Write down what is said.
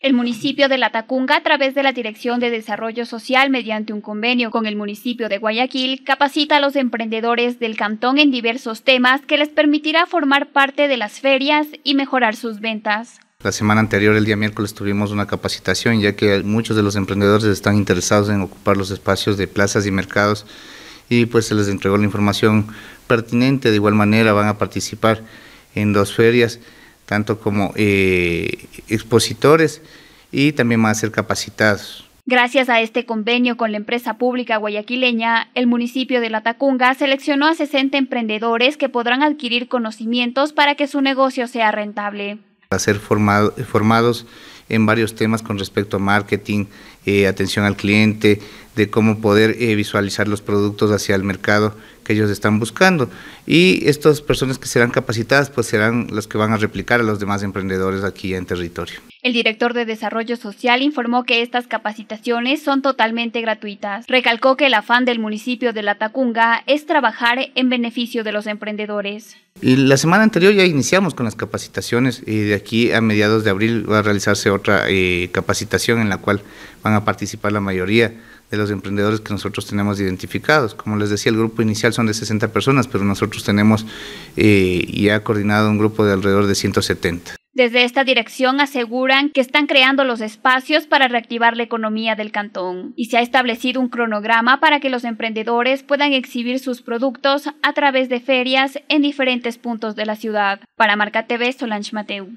el municipio de La Tacunga, a través de la Dirección de Desarrollo Social, mediante un convenio con el municipio de Guayaquil, capacita a los emprendedores del cantón en diversos temas que les permitirá formar parte de las ferias y mejorar sus ventas. La semana anterior, el día miércoles, tuvimos una capacitación, ya que muchos de los emprendedores están interesados en ocupar los espacios de plazas y mercados y pues se les entregó la información pertinente. De igual manera, van a participar en dos ferias tanto como eh, expositores y también van a ser capacitados. Gracias a este convenio con la empresa pública guayaquileña, el municipio de La Tacunga seleccionó a 60 emprendedores que podrán adquirir conocimientos para que su negocio sea rentable. A ser formados en varios temas con respecto a marketing, eh, atención al cliente, de cómo poder eh, visualizar los productos hacia el mercado que ellos están buscando. Y estas personas que serán capacitadas, pues serán las que van a replicar a los demás emprendedores aquí en territorio. El director de Desarrollo Social informó que estas capacitaciones son totalmente gratuitas. Recalcó que el afán del municipio de La Tacunga es trabajar en beneficio de los emprendedores. la semana anterior ya iniciamos con las capacitaciones y de aquí a mediados de abril va a realizarse otra eh, capacitación en la cual van a participar la mayoría de los emprendedores que nosotros tenemos identificados. Como les decía, el grupo inicial son de 60 personas, pero nosotros tenemos eh, y ha coordinado un grupo de alrededor de 170. Desde esta dirección aseguran que están creando los espacios para reactivar la economía del cantón y se ha establecido un cronograma para que los emprendedores puedan exhibir sus productos a través de ferias en diferentes puntos de la ciudad. Para Marca TV, Solange Mateu.